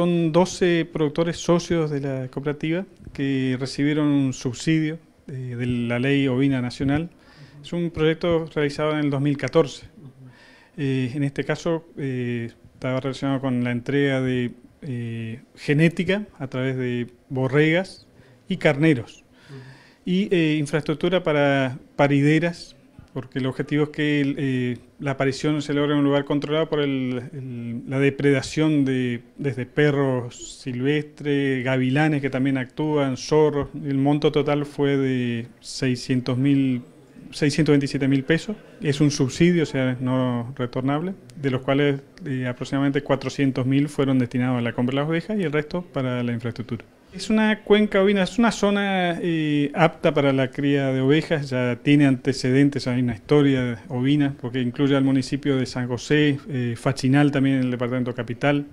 son 12 productores socios de la cooperativa que recibieron un subsidio eh, de la ley ovina nacional. Es un proyecto realizado en el 2014. Eh, en este caso eh, estaba relacionado con la entrega de genética a través de borregas y carneros y infraestructura para parideras porque el objetivo es que eh, la aparición se logre en un lugar controlado por la depredación de desde perros silvestres, gavilanes que también actúan, zorros. El monto total fue de 600 mil 627 mil pesos. Es un subsidio, o sea, no retornable, de los cuales eh, aproximadamente 400 mil fueron destinados a la compra de las ovejas y el resto para la infraestructura. Es una cuenca ovina, es una zona eh, apta para la cría de ovejas, ya tiene antecedentes, hay una historia de ovina, porque incluye al municipio de San José, eh, Fachinal también en el departamento capital,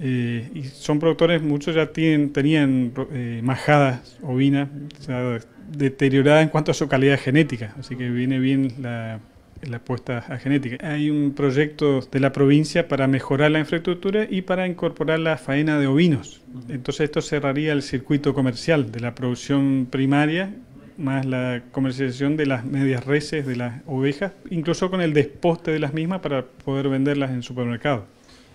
eh, y son productores, muchos ya tienen, tenían majadas ovinas, deterioradas en cuanto a su calidad genética, así que viene bien la, la apuesta a genética. Hay un proyecto de la provincia para mejorar la infraestructura y para incorporar la faena de ovinos. Entonces esto cerraría el circuito comercial de la producción primaria más la comercialización de las medias reses, de las ovejas, incluso con el desposte de las mismas para poder venderlas en supermercado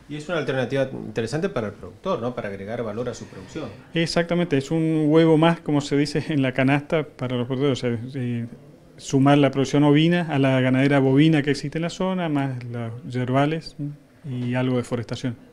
Y es una alternativa interesante para el productor, ¿no? Para agregar valor a su producción. Exactamente, es un huevo más, como se dice en la canasta para los productores. Eh, sumar la producción ovina a la ganadera bovina que existe en la zona, más los yerbales y algo de forestación.